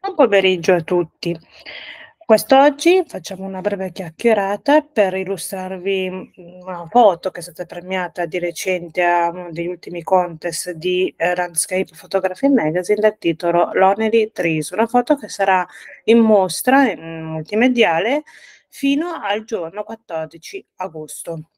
Buon pomeriggio a tutti. Quest'oggi facciamo una breve chiacchierata per illustrarvi mm, una foto che è stata premiata di recente a uno degli ultimi contest di eh, Landscape Photography Magazine dal titolo Lonely Trees, una foto che sarà in mostra in multimediale fino al giorno 14 agosto.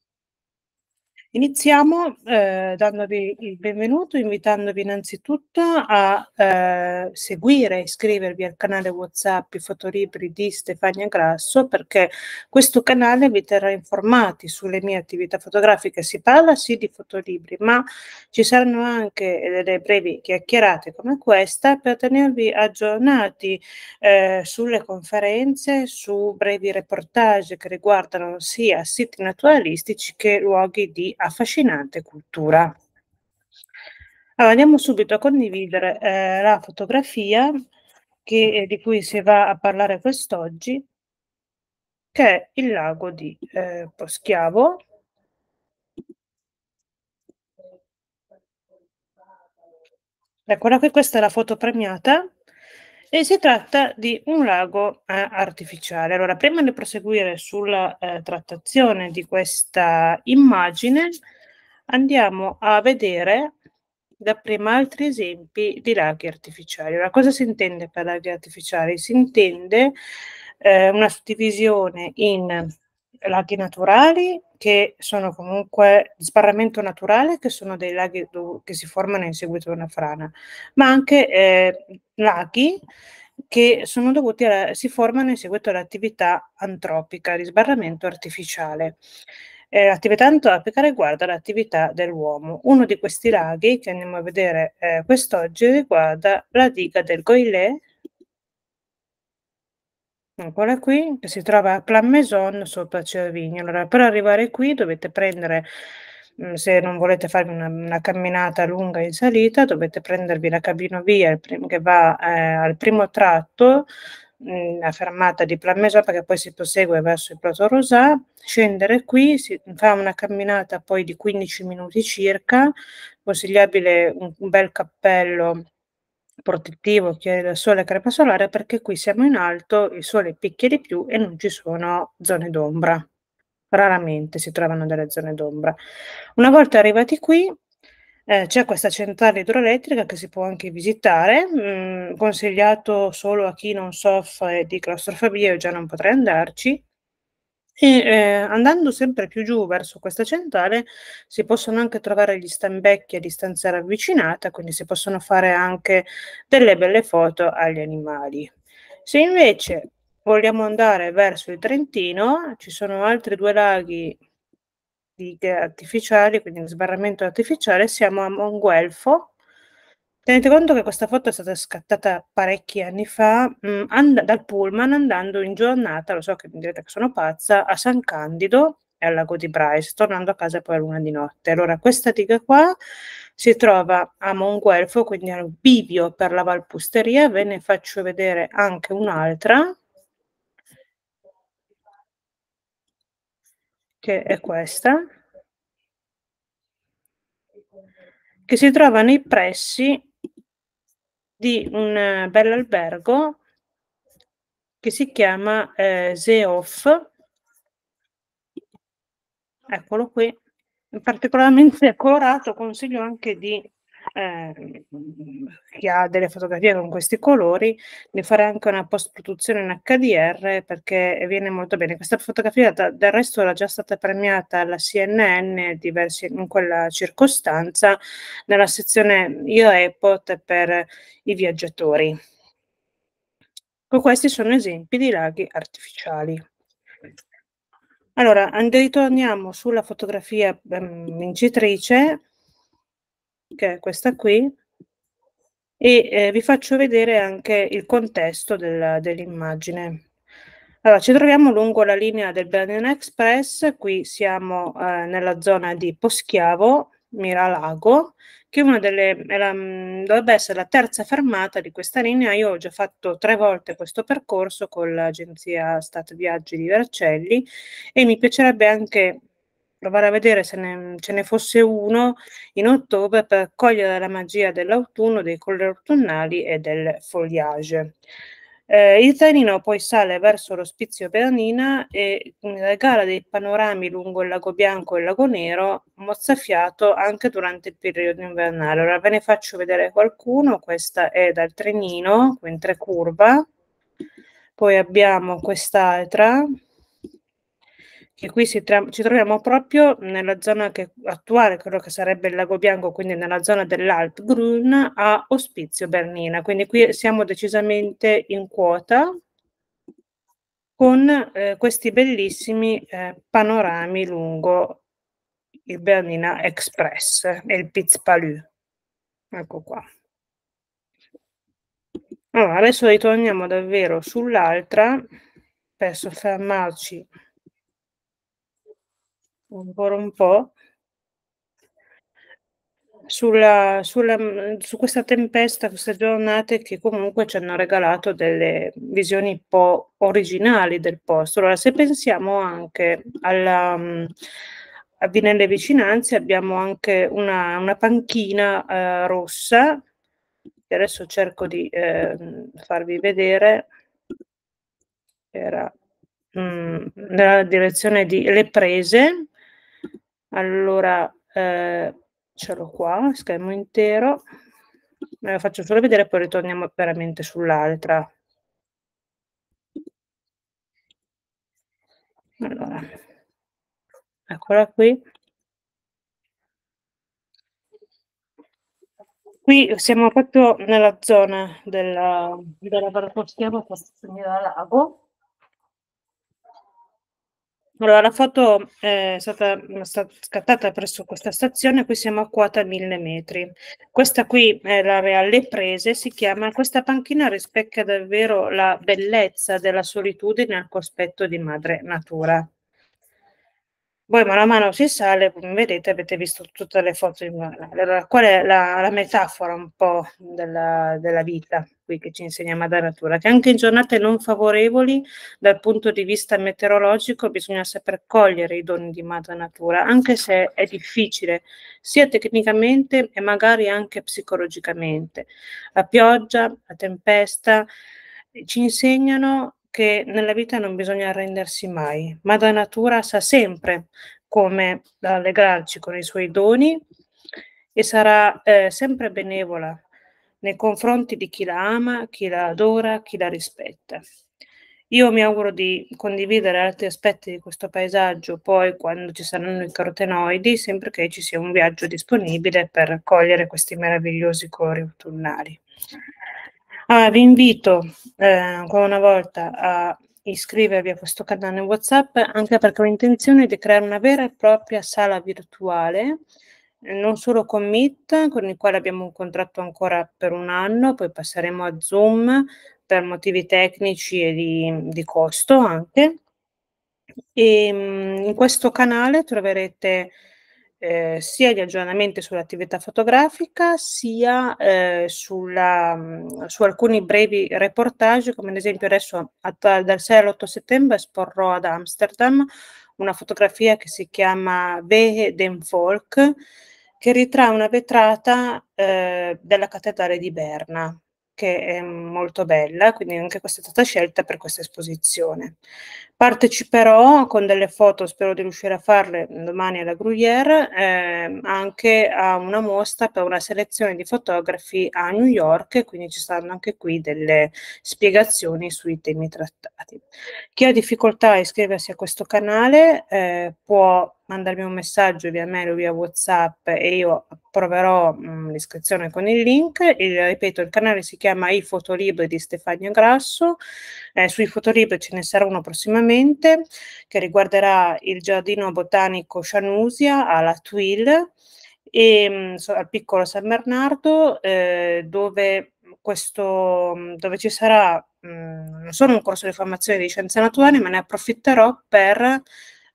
Iniziamo eh, dandovi il benvenuto, invitandovi innanzitutto a eh, seguire e iscrivervi al canale WhatsApp I Fotolibri di Stefania Grasso perché questo canale vi terrà informati sulle mie attività fotografiche. Si parla sì di fotolibri, ma ci saranno anche delle brevi chiacchierate come questa per tenervi aggiornati eh, sulle conferenze, su brevi reportage che riguardano sia siti naturalistici che luoghi di affascinante cultura. Allora, andiamo subito a condividere eh, la fotografia che, eh, di cui si va a parlare quest'oggi, che è il lago di eh, Poschiavo. Eccola qui, questa è la foto premiata e si tratta di un lago eh, artificiale. Allora, prima di proseguire sulla eh, trattazione di questa immagine, andiamo a vedere dapprima altri esempi di laghi artificiali. Allora, cosa si intende per laghi artificiali? Si intende eh, una suddivisione in laghi naturali, che sono comunque di sbarramento naturale, che sono dei laghi che si formano in seguito a una frana, ma anche eh, laghi che sono dovuti alla, si formano in seguito all'attività antropica di sbarramento artificiale. Eh, l'attività antropica riguarda l'attività dell'uomo. Uno di questi laghi che andiamo a vedere eh, quest'oggi riguarda la diga del Goilè Ah, Eccola qui, che si trova a Plan Maison sopra a Cervigno. Allora, per arrivare qui dovete prendere, mm, se non volete fare una, una camminata lunga in salita, dovete prendervi la cabina via che va eh, al primo tratto, mm, la fermata di Plan Maison, perché poi si prosegue verso il Plato Rosà, scendere qui, si fa una camminata poi di 15 minuti circa, consigliabile un, un bel cappello protettivo che è il sole e crepa solare perché qui siamo in alto, il sole picchia di più e non ci sono zone d'ombra. Raramente si trovano delle zone d'ombra. Una volta arrivati qui eh, c'è questa centrale idroelettrica che si può anche visitare, mh, mm, consigliato solo a chi non soffre di claustrofobia, io già non potrei andarci, e eh, andando sempre più giù verso questa centrale si possono anche trovare gli stambecchi a distanza ravvicinata, quindi si possono fare anche delle belle foto agli animali. Se invece vogliamo andare verso il Trentino, ci sono altri due laghi artificiali, quindi sbarramento artificiale, siamo a Monguelfo Tenete conto che questa foto è stata scattata parecchi anni fa mh, mm, and- dal pullman andando in giornata, lo so che mi direte che sono pazza, a San Candido e al lago di Bryce, tornando a casa poi a luna di notte. Allora questa diga qua si trova a Monguelfo, quindi al bivio per la Valpusteria, ve ne faccio vedere anche un'altra, che è questa, che si trova nei pressi di un eh, bell'albergo che si chiama eh, Zeof. Eccolo qui, particolarmente colorato, consiglio anche di Ehm, chi ha delle fotografie con questi colori, ne fare anche una post-produzione in HDR perché viene molto bene. Questa fotografia da, del resto era già stata premiata alla CNN diversi, in quella circostanza nella sezione IOEPOT per i viaggiatori. Questi sono esempi di laghi artificiali. Allora, ritorniamo sulla fotografia ehm, vincitrice che è questa qui, e eh, vi faccio vedere anche il contesto del, dell'immagine. Allora, ci troviamo lungo la linea del Berlin Express, qui siamo eh, nella zona di Poschiavo, Miralago, che una delle, la, mm, dovrebbe essere la terza fermata di questa linea. Io ho già fatto tre volte questo percorso con l'agenzia Stat Viaggi di Vercelli e mi piacerebbe anche provare a vedere se ne, ce ne fosse uno in ottobre per cogliere la magia dell'autunno, dei colori autunnali e del foliage. Eh, il trenino poi sale verso l'ospizio Bernina e mm, regala dei panorami lungo il lago bianco e il lago nero, mozzafiato anche durante il periodo invernale. Ora ve ne faccio vedere qualcuno, questa è dal trenino, in tre curva, poi abbiamo quest'altra, che qui tra- ci troviamo proprio nella zona che- attuale, quello che sarebbe il Lago Bianco, quindi nella zona dell'Alp a Ospizio Bernina. Quindi qui siamo decisamente in quota con eh, questi bellissimi eh, panorami lungo il Bernina Express e il Pizpalu. Ecco qua. Allora, adesso ritorniamo davvero sull'altra per soffermarci ancora un po', sulla, sulla, mm, su questa tempesta, queste giornate che comunque ci hanno regalato delle visioni un po' originali del posto. Allora, se pensiamo anche alla... A mm, nelle vicinanze abbiamo anche una, una panchina eh, rossa, che adesso cerco di eh, farvi vedere, era mm, nella direzione di Le Prese, allora, eh, ce l'ho qua, schermo intero. Me lo faccio solo vedere, poi ritorniamo veramente sull'altra. Allora, eccola qui. Qui siamo proprio nella zona della, della barcoschiava che si lago allora, la foto eh, è stata, è stata scattata presso questa stazione, qui siamo a quota 1000 metri. Questa qui è l'area Le Prese, si chiama, questa panchina rispecchia davvero la bellezza della solitudine al cospetto di madre natura. Poi mano a mano si sale, come vedete avete visto tutte le foto Allora, qual è la, la metafora un po' della, della, vita qui che ci insegna Madre Natura? Che anche in giornate non favorevoli dal punto di vista meteorologico bisogna saper cogliere i doni di Madre Natura, anche se è difficile, sia tecnicamente e magari anche psicologicamente. La pioggia, la tempesta ci insegnano che nella vita non bisogna arrendersi mai. Madre Natura sa sempre come allegrarci con i suoi doni e sarà eh, sempre benevola nei confronti di chi la ama, chi la adora, chi la rispetta. Io mi auguro di condividere altri aspetti di questo paesaggio poi quando ci saranno i carotenoidi, sempre che ci sia un viaggio disponibile per cogliere questi meravigliosi cori autunnali. Allora, ah, vi invito eh, ancora una volta a iscrivervi a questo canale WhatsApp anche perché ho intenzione di creare una vera e propria sala virtuale, non solo con Meet, con il quale abbiamo un contratto ancora per un anno, poi passeremo a Zoom per motivi tecnici e di, di costo anche. E, ehm, in questo canale troverete eh, sia gli aggiornamenti sull'attività fotografica sia eh, sulla, mm, su alcuni brevi reportage, come ad esempio adesso att- dal 6 all'8 settembre esporrò ad Amsterdam una fotografia che si chiama Wehe den Volk, che ritrae una vetrata eh, della cattedrale di Berna, che è molto bella, quindi anche questa è stata scelta per questa esposizione. Parteciperò con delle foto, spero di riuscire a farle domani alla Gruyère, eh, anche a una mostra per una selezione di fotografi a New York, quindi ci saranno anche qui delle spiegazioni sui temi trattati. Chi ha difficoltà a iscriversi a questo canale eh, può mandarmi un messaggio via mail o via WhatsApp e io approverò mm, l'iscrizione con il link. Il, ripeto, il canale si chiama I Fotolibri di Stefania Grasso. Eh, sui fotolibri ce ne sarà uno prossimamente sicuramente, che riguarderà il giardino botanico Cianusia alla Twill e mm, so, al piccolo San Bernardo, eh, dove, questo, mm, dove ci sarà mh, mm, non solo un corso di formazione di scienze naturali, ma ne approfitterò per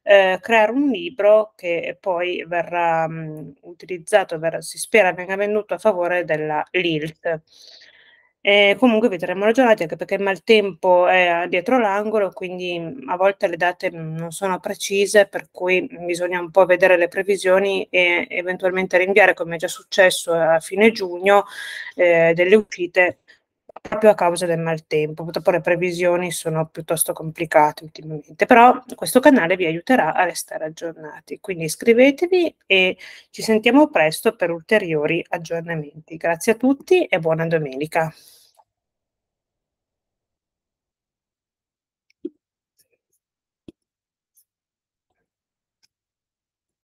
eh, creare un libro che poi verrà mh, utilizzato, verrà, si spera venga venduto a favore della LILT. Eh, comunque vedremo terremo aggiornati anche perché il maltempo è dietro l'angolo, quindi a volte le date non sono precise, per cui bisogna un po' vedere le previsioni e eventualmente rinviare, come è già successo a fine giugno, eh, delle uscite proprio a causa del maltempo. Purtroppo le previsioni sono piuttosto complicate ultimamente, però questo canale vi aiuterà a restare aggiornati. Quindi iscrivetevi e ci sentiamo presto per ulteriori aggiornamenti. Grazie a tutti e buona domenica.